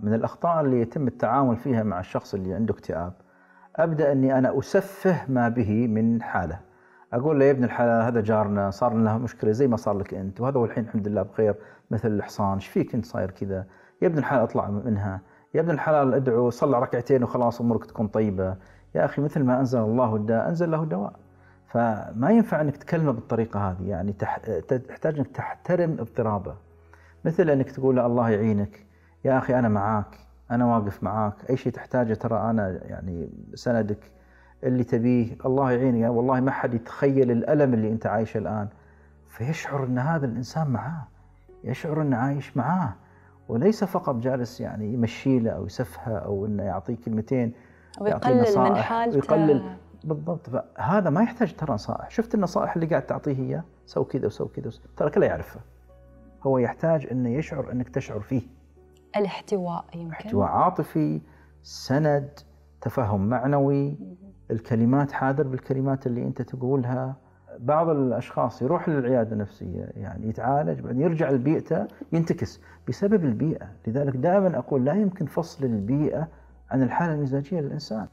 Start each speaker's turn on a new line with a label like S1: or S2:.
S1: من الأخطاء اللي يتم التعامل فيها مع الشخص اللي عنده اكتئاب أبدأ أني أنا أسفه ما به من حاله اقول له يا ابن الحلال هذا جارنا صار لنا مشكله زي ما صار لك انت وهذا هو الحين الحمد لله بخير مثل الحصان ايش فيك انت صاير كذا يا ابن الحلال اطلع منها يا ابن الحلال ادعو صلى ركعتين وخلاص امورك تكون طيبه يا اخي مثل ما انزل الله الداء انزل له دواء فما ينفع انك تكلمه بالطريقه هذه يعني تحتاج انك تحترم اضطرابه مثل انك تقول له الله يعينك يا اخي انا معاك انا واقف معاك اي شيء تحتاجه ترى انا يعني سندك اللي تبيه الله يعيني والله ما حد يتخيل الالم اللي انت عايشه الان فيشعر ان هذا الانسان معاه يشعر انه عايش معاه وليس فقط جالس يعني يمشيله او يسفها او انه يعطيه كلمتين
S2: ويقلل نصائح من حالته ويقلل
S1: بالضبط هذا ما يحتاج ترى نصائح شفت النصائح اللي قاعد تعطيه اياه سو كذا وسو كذا ترى كله يعرفها هو يحتاج انه يشعر انك تشعر فيه
S3: الاحتواء
S1: يمكن احتواء عاطفي سند تفهم معنوي الكلمات حاذر بالكلمات اللي انت تقولها بعض الاشخاص يروح للعياده النفسيه يعني يتعالج بعدين يرجع لبيئته ينتكس بسبب البيئه، لذلك دائما اقول لا يمكن فصل البيئه عن الحاله المزاجيه للانسان.